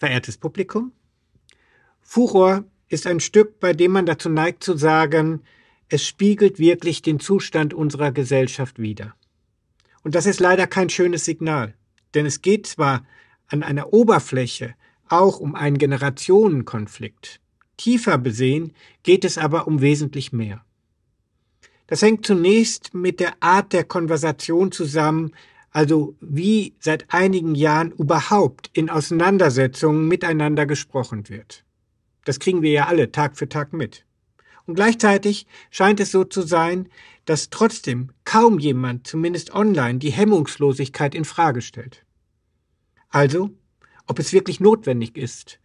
Verehrtes Publikum, Furor ist ein Stück, bei dem man dazu neigt zu sagen, es spiegelt wirklich den Zustand unserer Gesellschaft wider. Und das ist leider kein schönes Signal, denn es geht zwar an einer Oberfläche auch um einen Generationenkonflikt. Tiefer besehen geht es aber um wesentlich mehr. Das hängt zunächst mit der Art der Konversation zusammen, also wie seit einigen Jahren überhaupt in Auseinandersetzungen miteinander gesprochen wird. Das kriegen wir ja alle Tag für Tag mit. Und gleichzeitig scheint es so zu sein, dass trotzdem kaum jemand, zumindest online, die Hemmungslosigkeit in Frage stellt. Also, ob es wirklich notwendig ist,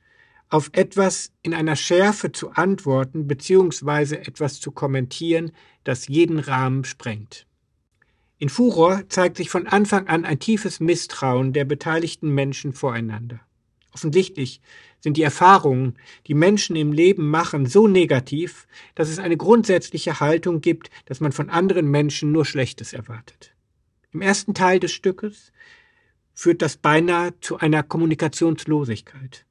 auf etwas in einer Schärfe zu antworten bzw. etwas zu kommentieren, das jeden Rahmen sprengt. In Furor zeigt sich von Anfang an ein tiefes Misstrauen der beteiligten Menschen voreinander. Offensichtlich sind die Erfahrungen, die Menschen im Leben machen, so negativ, dass es eine grundsätzliche Haltung gibt, dass man von anderen Menschen nur Schlechtes erwartet. Im ersten Teil des Stückes führt das beinahe zu einer Kommunikationslosigkeit.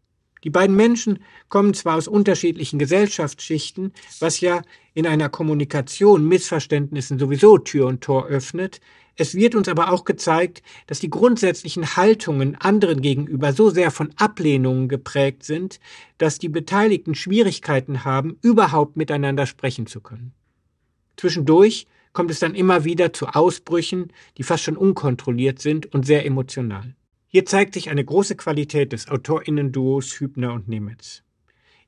Die beiden Menschen kommen zwar aus unterschiedlichen Gesellschaftsschichten, was ja in einer Kommunikation Missverständnissen sowieso Tür und Tor öffnet, es wird uns aber auch gezeigt, dass die grundsätzlichen Haltungen anderen gegenüber so sehr von Ablehnungen geprägt sind, dass die Beteiligten Schwierigkeiten haben, überhaupt miteinander sprechen zu können. Zwischendurch kommt es dann immer wieder zu Ausbrüchen, die fast schon unkontrolliert sind und sehr emotional. Hier zeigt sich eine große Qualität des Autorinnen-Duos Hübner und Nemitz.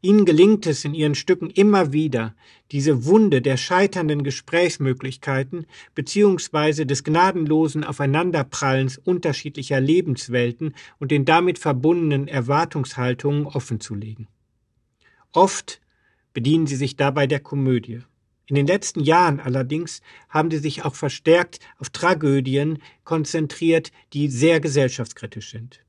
Ihnen gelingt es in ihren Stücken immer wieder, diese Wunde der scheiternden Gesprächsmöglichkeiten bzw. des gnadenlosen Aufeinanderprallens unterschiedlicher Lebenswelten und den damit verbundenen Erwartungshaltungen offenzulegen. Oft bedienen sie sich dabei der Komödie. In den letzten Jahren allerdings haben sie sich auch verstärkt auf Tragödien konzentriert, die sehr gesellschaftskritisch sind.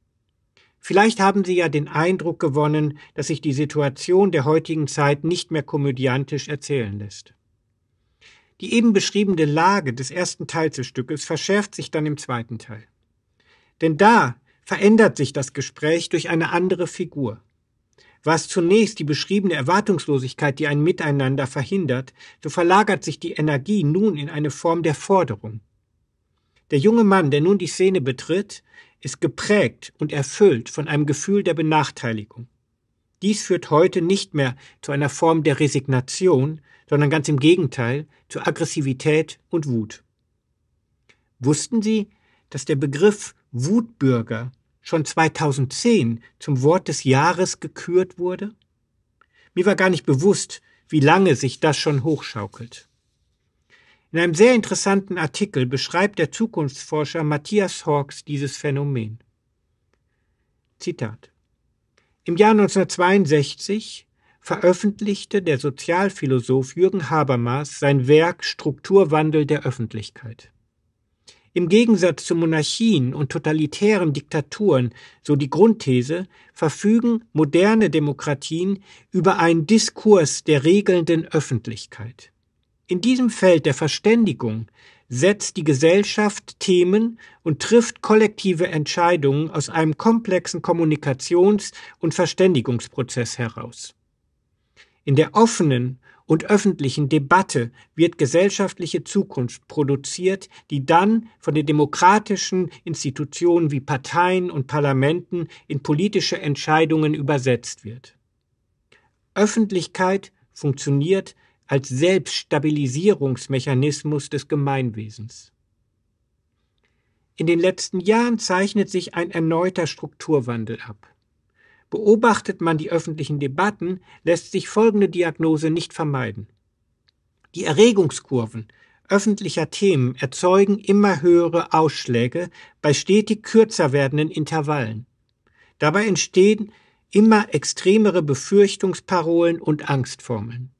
Vielleicht haben Sie ja den Eindruck gewonnen, dass sich die Situation der heutigen Zeit nicht mehr komödiantisch erzählen lässt. Die eben beschriebene Lage des ersten Teils des Stückes verschärft sich dann im zweiten Teil. Denn da verändert sich das Gespräch durch eine andere Figur. Was zunächst die beschriebene Erwartungslosigkeit, die ein Miteinander verhindert, so verlagert sich die Energie nun in eine Form der Forderung. Der junge Mann, der nun die Szene betritt, ist geprägt und erfüllt von einem Gefühl der Benachteiligung. Dies führt heute nicht mehr zu einer Form der Resignation, sondern ganz im Gegenteil zu Aggressivität und Wut. Wussten Sie, dass der Begriff Wutbürger schon 2010 zum Wort des Jahres gekürt wurde? Mir war gar nicht bewusst, wie lange sich das schon hochschaukelt. In einem sehr interessanten Artikel beschreibt der Zukunftsforscher Matthias Hawkes dieses Phänomen. Zitat Im Jahr 1962 veröffentlichte der Sozialphilosoph Jürgen Habermas sein Werk Strukturwandel der Öffentlichkeit. Im Gegensatz zu Monarchien und totalitären Diktaturen, so die Grundthese, verfügen moderne Demokratien über einen Diskurs der regelnden Öffentlichkeit. In diesem Feld der Verständigung setzt die Gesellschaft Themen und trifft kollektive Entscheidungen aus einem komplexen Kommunikations- und Verständigungsprozess heraus. In der offenen und öffentlichen Debatte wird gesellschaftliche Zukunft produziert, die dann von den demokratischen Institutionen wie Parteien und Parlamenten in politische Entscheidungen übersetzt wird. Öffentlichkeit funktioniert als Selbststabilisierungsmechanismus des Gemeinwesens. In den letzten Jahren zeichnet sich ein erneuter Strukturwandel ab. Beobachtet man die öffentlichen Debatten, lässt sich folgende Diagnose nicht vermeiden. Die Erregungskurven öffentlicher Themen erzeugen immer höhere Ausschläge bei stetig kürzer werdenden Intervallen. Dabei entstehen immer extremere Befürchtungsparolen und Angstformeln.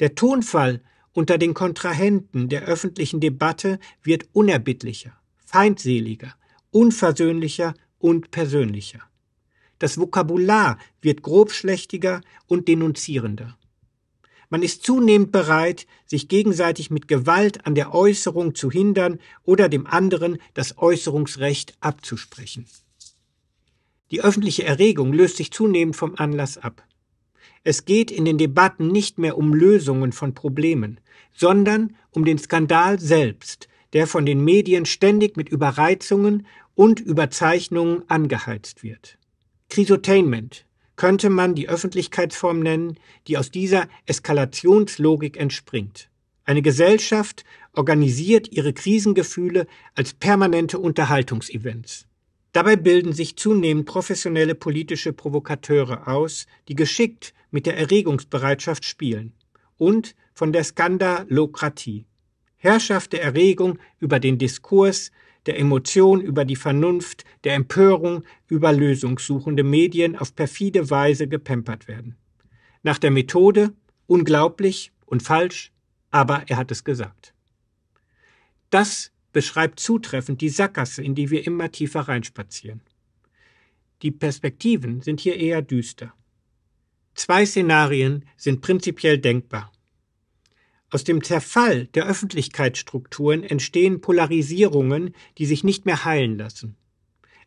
Der Tonfall unter den Kontrahenten der öffentlichen Debatte wird unerbittlicher, feindseliger, unversöhnlicher und persönlicher. Das Vokabular wird grobschlächtiger und denunzierender. Man ist zunehmend bereit, sich gegenseitig mit Gewalt an der Äußerung zu hindern oder dem anderen das Äußerungsrecht abzusprechen. Die öffentliche Erregung löst sich zunehmend vom Anlass ab. Es geht in den Debatten nicht mehr um Lösungen von Problemen, sondern um den Skandal selbst, der von den Medien ständig mit Überreizungen und Überzeichnungen angeheizt wird. Krisotainment könnte man die Öffentlichkeitsform nennen, die aus dieser Eskalationslogik entspringt. Eine Gesellschaft organisiert ihre Krisengefühle als permanente Unterhaltungsevents. Dabei bilden sich zunehmend professionelle politische Provokateure aus, die geschickt mit der Erregungsbereitschaft spielen und von der Skandalokratie. Herrschaft der Erregung über den Diskurs der Emotion über die Vernunft, der Empörung über lösungssuchende Medien auf perfide Weise gepempert werden. Nach der Methode unglaublich und falsch, aber er hat es gesagt. Das beschreibt zutreffend die Sackgasse, in die wir immer tiefer reinspazieren. Die Perspektiven sind hier eher düster. Zwei Szenarien sind prinzipiell denkbar. Aus dem Zerfall der Öffentlichkeitsstrukturen entstehen Polarisierungen, die sich nicht mehr heilen lassen.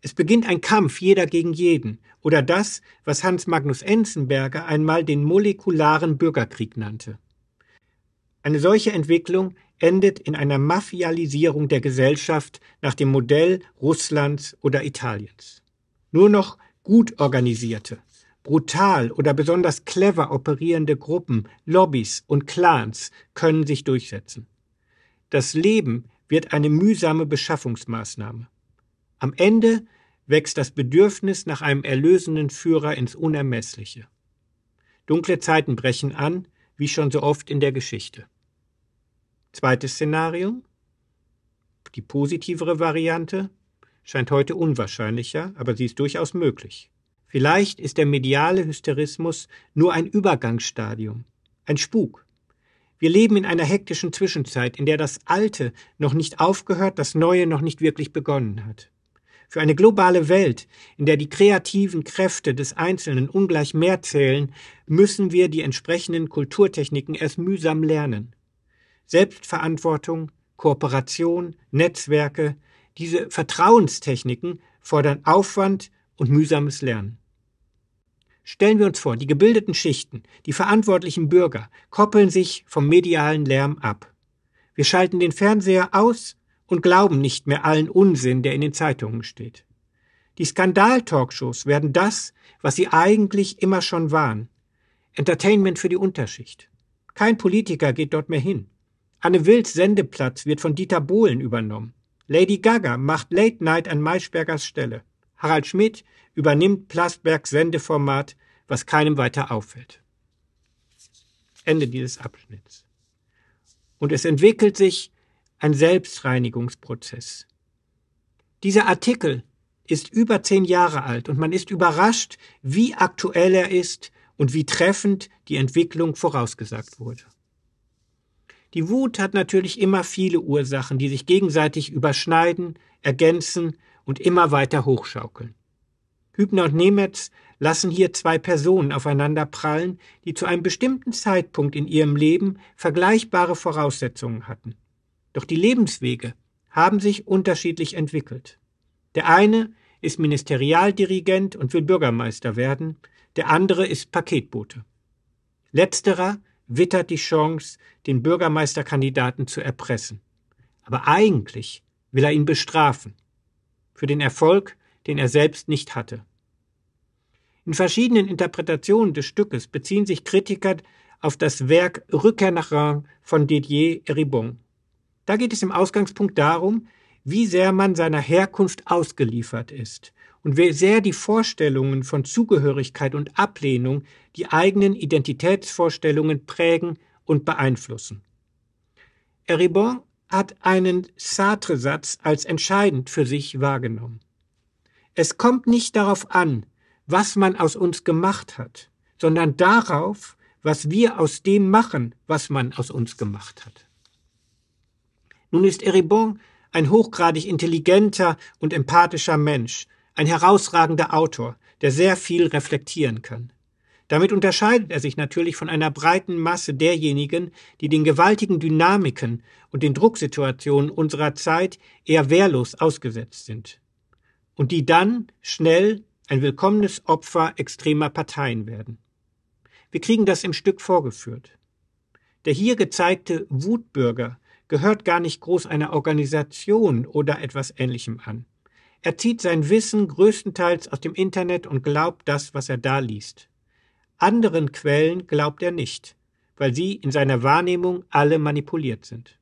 Es beginnt ein Kampf jeder gegen jeden oder das, was Hans Magnus Enzenberger einmal den molekularen Bürgerkrieg nannte. Eine solche Entwicklung endet in einer Mafialisierung der Gesellschaft nach dem Modell Russlands oder Italiens. Nur noch gut organisierte, Brutal oder besonders clever operierende Gruppen, Lobbys und Clans können sich durchsetzen. Das Leben wird eine mühsame Beschaffungsmaßnahme. Am Ende wächst das Bedürfnis nach einem erlösenden Führer ins Unermessliche. Dunkle Zeiten brechen an, wie schon so oft in der Geschichte. Zweites Szenario. Die positivere Variante scheint heute unwahrscheinlicher, aber sie ist durchaus möglich. Vielleicht ist der mediale Hysterismus nur ein Übergangsstadium, ein Spuk. Wir leben in einer hektischen Zwischenzeit, in der das Alte noch nicht aufgehört, das Neue noch nicht wirklich begonnen hat. Für eine globale Welt, in der die kreativen Kräfte des Einzelnen ungleich mehr zählen, müssen wir die entsprechenden Kulturtechniken erst mühsam lernen. Selbstverantwortung, Kooperation, Netzwerke, diese Vertrauenstechniken fordern Aufwand und mühsames Lernen. Stellen wir uns vor, die gebildeten Schichten, die verantwortlichen Bürger koppeln sich vom medialen Lärm ab. Wir schalten den Fernseher aus und glauben nicht mehr allen Unsinn, der in den Zeitungen steht. Die Skandal-Talkshows werden das, was sie eigentlich immer schon waren. Entertainment für die Unterschicht. Kein Politiker geht dort mehr hin. Anne Wills Sendeplatz wird von Dieter Bohlen übernommen. Lady Gaga macht Late Night an Maischbergers Stelle. Harald Schmidt übernimmt Plastbergs Sendeformat, was keinem weiter auffällt. Ende dieses Abschnitts. Und es entwickelt sich ein Selbstreinigungsprozess. Dieser Artikel ist über zehn Jahre alt und man ist überrascht, wie aktuell er ist und wie treffend die Entwicklung vorausgesagt wurde. Die Wut hat natürlich immer viele Ursachen, die sich gegenseitig überschneiden, ergänzen und immer weiter hochschaukeln. Hübner und Nemetz lassen hier zwei Personen aufeinander prallen, die zu einem bestimmten Zeitpunkt in ihrem Leben vergleichbare Voraussetzungen hatten. Doch die Lebenswege haben sich unterschiedlich entwickelt. Der eine ist Ministerialdirigent und will Bürgermeister werden, der andere ist Paketbote. Letzterer wittert die Chance, den Bürgermeisterkandidaten zu erpressen. Aber eigentlich will er ihn bestrafen für den Erfolg, den er selbst nicht hatte. In verschiedenen Interpretationen des Stückes beziehen sich Kritiker auf das Werk Rückkehr nach Rhin von Didier Eribon. Da geht es im Ausgangspunkt darum, wie sehr man seiner Herkunft ausgeliefert ist, und wie sehr die Vorstellungen von Zugehörigkeit und Ablehnung die eigenen Identitätsvorstellungen prägen und beeinflussen. Eribon hat einen Sartre-Satz als entscheidend für sich wahrgenommen. Es kommt nicht darauf an, was man aus uns gemacht hat, sondern darauf, was wir aus dem machen, was man aus uns gemacht hat. Nun ist Eribon ein hochgradig intelligenter und empathischer Mensch, ein herausragender Autor, der sehr viel reflektieren kann. Damit unterscheidet er sich natürlich von einer breiten Masse derjenigen, die den gewaltigen Dynamiken und den Drucksituationen unserer Zeit eher wehrlos ausgesetzt sind. Und die dann schnell ein willkommenes Opfer extremer Parteien werden. Wir kriegen das im Stück vorgeführt. Der hier gezeigte Wutbürger gehört gar nicht groß einer Organisation oder etwas Ähnlichem an. Er zieht sein Wissen größtenteils aus dem Internet und glaubt das, was er da liest. Anderen Quellen glaubt er nicht, weil sie in seiner Wahrnehmung alle manipuliert sind.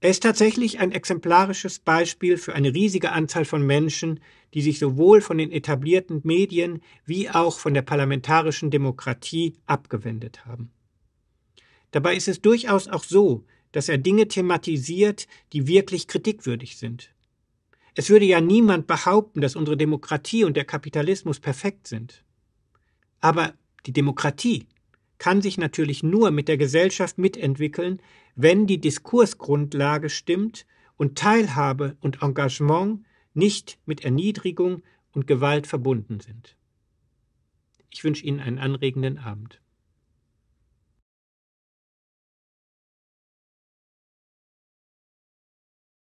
Er ist tatsächlich ein exemplarisches Beispiel für eine riesige Anzahl von Menschen, die sich sowohl von den etablierten Medien wie auch von der parlamentarischen Demokratie abgewendet haben. Dabei ist es durchaus auch so, dass er Dinge thematisiert, die wirklich kritikwürdig sind. Es würde ja niemand behaupten, dass unsere Demokratie und der Kapitalismus perfekt sind. Aber die Demokratie kann sich natürlich nur mit der Gesellschaft mitentwickeln, wenn die Diskursgrundlage stimmt und Teilhabe und Engagement nicht mit Erniedrigung und Gewalt verbunden sind. Ich wünsche Ihnen einen anregenden Abend.